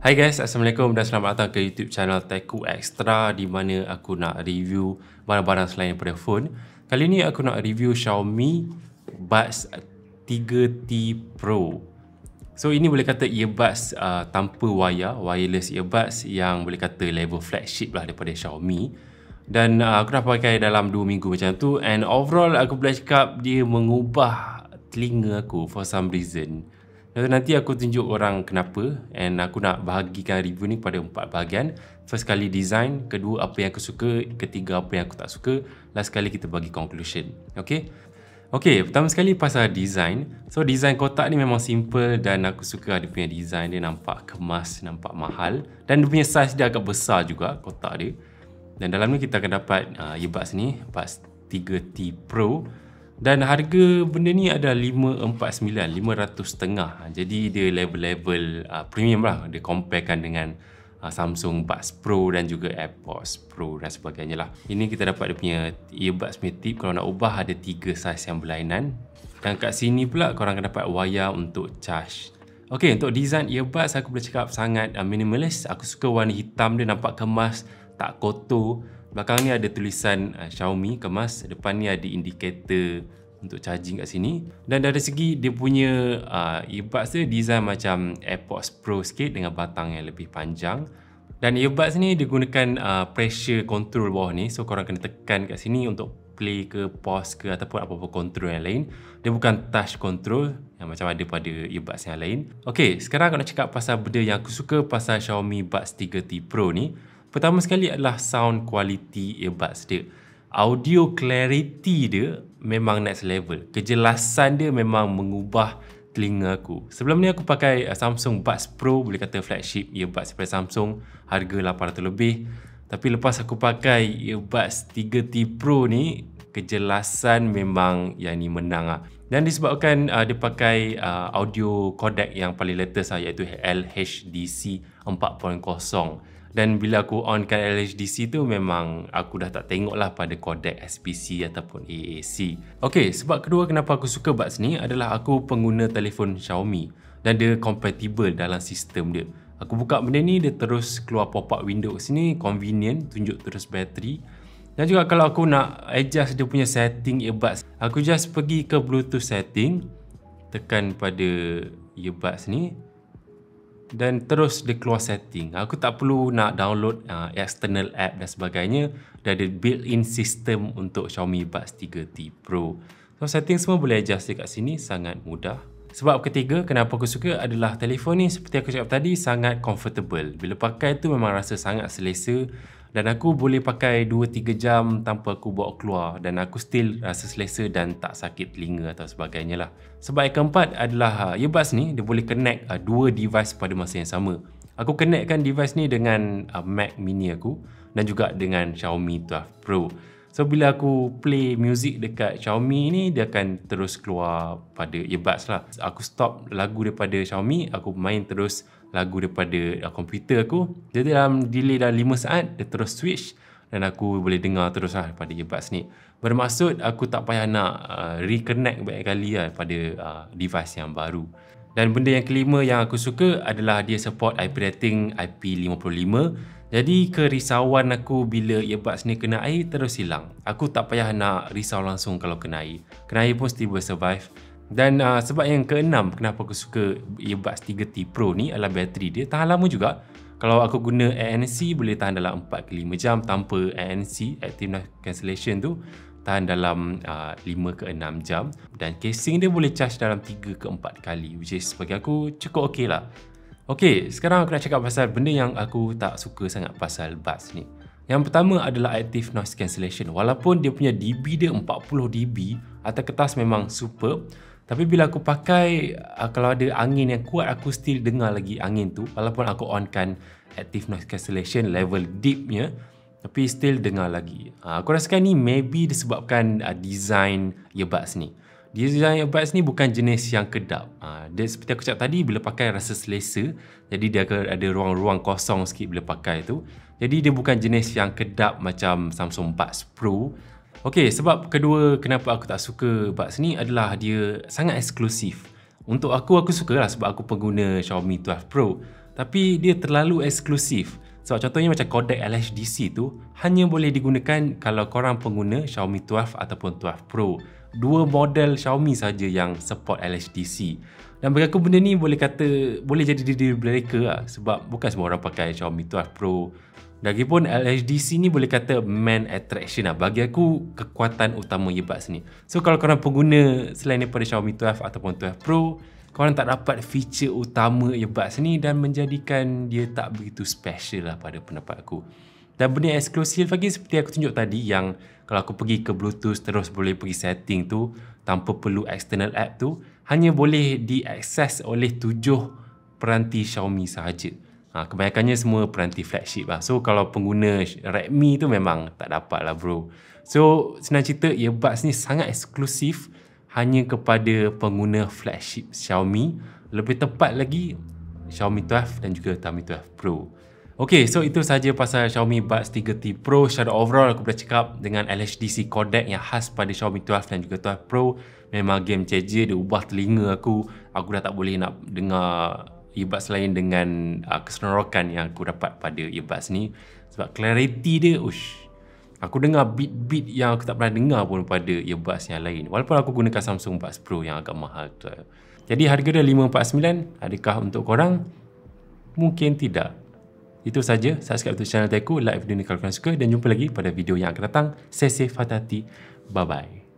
Hai guys, Assalamualaikum dan selamat datang ke YouTube channel Teku Extra di mana aku nak review barang-barang selain daripada phone. Kali ni aku nak review Xiaomi Buds 3T Pro. So ini boleh kata earbuds uh, tanpa wayar, wireless earbuds yang boleh kata level flagship lah daripada Xiaomi. Dan uh, aku dah pakai dalam 2 minggu macam tu and overall aku boleh cakap dia mengubah telinga aku for some reason. So, nanti aku tunjuk orang kenapa and aku nak bahagikan review ni kepada empat bahagian. First kali design, kedua apa yang aku suka, ketiga apa yang aku tak suka, last sekali kita bagi conclusion. Okay? Okay, pertama sekali pasal design. So, design kotak ni memang simple dan aku suka dia punya design. Dia nampak kemas, nampak mahal. Dan dia punya size dia agak besar juga kotak dia. Dan dalam ni kita akan dapat uh, earbuds ni, earbuds 3T Pro dan harga benda ni ada 549 500 setengah ha, jadi dia level-level uh, premium lah dia comparekan dengan uh, Samsung Buds Pro dan juga AirPods Pro dan sebagainya lah ini kita dapat dia punya earbuds punya tip kalau nak ubah ada tiga saiz yang berlainan dan kat sini pula korang akan dapat wayar untuk charge ok untuk design earbuds aku boleh cakap sangat uh, minimalist aku suka warna hitam dia nampak kemas tak kotor Belakang ni ada tulisan uh, Xiaomi kemas, depan ni ada indikator untuk charging kat sini dan dari segi dia punya uh, earbuds dia design macam AirPods Pro sikit dengan batang yang lebih panjang dan earbuds ni dia gunakan uh, pressure control bawah ni so korang kena tekan kat sini untuk play ke pause ke ataupun apa-apa control yang lain dia bukan touch control yang macam ada pada earbuds yang lain Okay, sekarang aku nak cakap pasal benda yang aku suka pasal Xiaomi Buds 3T Pro ni Pertama sekali adalah sound quality earbuds dia. Audio clarity dia memang next level. Kejelasan dia memang mengubah telinga aku. Sebelum ni aku pakai uh, Samsung Buds Pro, boleh kata flagship earbuds daripada Samsung, harga 800 lebih. Tapi lepas aku pakai earbuds 3T Pro ni, kejelasan memang yang ni menang lah. Dan disebabkan uh, dia pakai uh, audio codec yang paling latest lah iaitu LHDC 4.0 dan bila aku onkan LHDC tu memang aku dah tak tengok lah pada kodek SPC ataupun AAC. Okey, sebab kedua kenapa aku suka Buds ni adalah aku pengguna telefon Xiaomi dan dia compatible dalam sistem dia. Aku buka benda ni, dia terus keluar pop-up window kat sini, convenient, tunjuk terus bateri. Dan juga kalau aku nak adjust dia punya setting earbuds, aku just pergi ke Bluetooth setting, tekan pada earbuds ni, dan terus dia keluar setting. Aku tak perlu nak download uh, external app dan sebagainya. Dia ada built-in system untuk Xiaomi Buds 3T Pro. So setting semua boleh adjust dekat sini sangat mudah. Sebab ketiga, kenapa aku suka adalah telefon ni seperti aku cakap tadi sangat comfortable. Bila pakai tu memang rasa sangat selesa dan aku boleh pakai 2-3 jam tanpa aku bawa keluar dan aku still rasa selesa dan tak sakit telinga atau sebagainya lah. Sebab yang keempat adalah ah, earbuds ni dia boleh connect ah, dua device pada masa yang sama. Aku connectkan device ni dengan ah, Mac mini aku dan juga dengan Xiaomi 12 Pro. So bila aku play music dekat Xiaomi ni dia akan terus keluar pada earbuds lah. Aku stop lagu daripada Xiaomi, aku main terus lagu daripada uh, komputer aku jadi dalam delay dalam 5 saat dia terus switch dan aku boleh dengar terus lah daripada earbuds ni bermaksud aku tak payah nak uh, reconnect banyak kali lah daripada uh, device yang baru dan benda yang kelima yang aku suka adalah dia support IP rating IP55 jadi kerisauan aku bila earbuds ni kena air terus hilang aku tak payah nak risau langsung kalau kena air kena air pun still survive dan uh, sebab yang keenam kenapa aku suka earbuds 3T Pro ni adalah bateri dia tahan lama juga. Kalau aku guna ANC boleh tahan dalam 4 ke 5 jam tanpa ANC active noise cancellation tu tahan dalam uh, ah, 5 ke 6 jam dan casing dia boleh charge dalam 3 ke 4 kali which is bagi aku cukup okey lah. Okey, sekarang aku nak cakap pasal benda yang aku tak suka sangat pasal buds ni. Yang pertama adalah active noise cancellation. Walaupun dia punya dB dia 40 dB atau kertas memang superb tapi bila aku pakai uh, kalau ada angin yang kuat aku still dengar lagi angin tu walaupun aku onkan active noise cancellation level deepnya tapi still dengar lagi. Uh, aku rasa ni maybe disebabkan uh, design earbuds ni. Design earbuds ni bukan jenis yang kedap. Uh, dia seperti aku cakap tadi bila pakai rasa selesa. Jadi dia akan ada ruang-ruang kosong sikit bila pakai tu. Jadi dia bukan jenis yang kedap macam Samsung Buds Pro Okey, sebab kedua kenapa aku tak suka Buds ni adalah dia sangat eksklusif. Untuk aku, aku suka lah sebab aku pengguna Xiaomi 12 Pro. Tapi dia terlalu eksklusif. Sebab contohnya macam kodek LHDC tu hanya boleh digunakan kalau korang pengguna Xiaomi 12 ataupun 12 Pro. Dua model Xiaomi saja yang support LHDC. Dan bagi aku benda ni boleh kata boleh jadi diri mereka lah sebab bukan semua orang pakai Xiaomi 12 Pro pun LHDC ni boleh kata main attraction lah. Bagi aku, kekuatan utama earbuds ni. So kalau korang pengguna selain daripada Xiaomi 12 ataupun 12 Pro, korang tak dapat feature utama earbuds ni dan menjadikan dia tak begitu special lah pada pendapat aku. Dan benda eksklusif lagi seperti aku tunjuk tadi yang kalau aku pergi ke Bluetooth terus boleh pergi setting tu tanpa perlu external app tu hanya boleh diakses oleh tujuh peranti Xiaomi sahaja. Ha, kebanyakannya semua peranti flagship lah. So kalau pengguna Redmi tu memang tak dapat lah bro. So senang cerita earbuds ya, ni sangat eksklusif hanya kepada pengguna flagship Xiaomi. Lebih tepat lagi Xiaomi 12 dan juga Xiaomi 12 Pro. Okay, so itu saja pasal Xiaomi Buds 3T Pro. Secara overall, aku boleh cakap dengan LHDC codec yang khas pada Xiaomi 12 dan juga 12 Pro. Memang game changer, dia ubah telinga aku. Aku dah tak boleh nak dengar earbuds lain dengan uh, ah, keserorokan yang aku dapat pada earbuds ni sebab clarity dia ush aku dengar beat-beat yang aku tak pernah dengar pun pada earbuds yang lain walaupun aku gunakan Samsung Buds Pro yang agak mahal tu jadi harga dia 549 adakah untuk korang mungkin tidak itu saja subscribe untuk channel Teku like video ni kalau korang suka dan jumpa lagi pada video yang akan datang sesi fatati bye bye